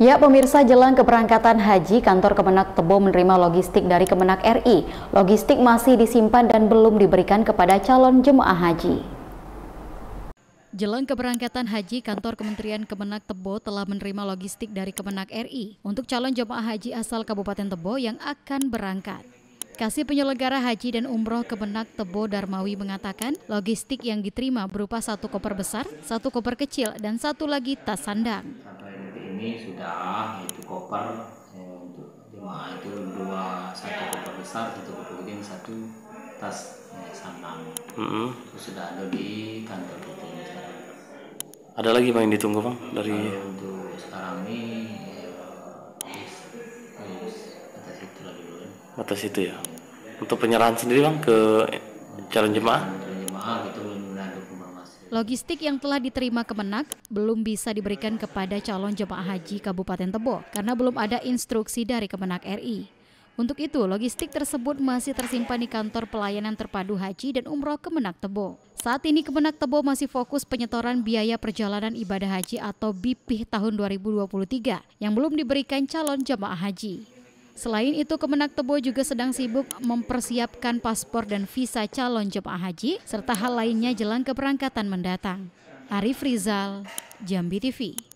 Ya, pemirsa jelang keberangkatan haji, kantor Kemenak Tebo menerima logistik dari Kemenak RI. Logistik masih disimpan dan belum diberikan kepada calon jemaah haji. Jelang keberangkatan haji, kantor Kementerian Kemenak Tebo telah menerima logistik dari Kemenak RI untuk calon jemaah haji asal Kabupaten Tebo yang akan berangkat. Kasih penyelenggara haji dan umroh Kemenak Tebo Darmawi mengatakan logistik yang diterima berupa satu koper besar, satu koper kecil, dan satu lagi tas sandang ini sudah yaitu koper ya, untuk jemaah itu dua satu koper besar satu koper kecil satu tas ya, sandang mm -hmm. itu sudah ada di kantor itu ada lagi bang yang ditunggu bang dari Kalau untuk sekarang ini ya, atas itu lagi ya. atas itu ya untuk penyerahan sendiri bang ke calon jemaah calon jemaah gitu Logistik yang telah diterima Kemenak belum bisa diberikan kepada calon jemaah haji Kabupaten Tebo karena belum ada instruksi dari Kemenak RI. Untuk itu, logistik tersebut masih tersimpan di kantor pelayanan terpadu haji dan umroh Kemenak Tebo. Saat ini Kemenak Tebo masih fokus penyetoran biaya perjalanan ibadah haji atau BIPIH tahun 2023 yang belum diberikan calon jemaah haji. Selain itu, Kemenak Tebo juga sedang sibuk mempersiapkan paspor dan visa calon jemaah haji serta hal lainnya jelang keberangkatan mendatang. Arif Rizal, Jambi TV.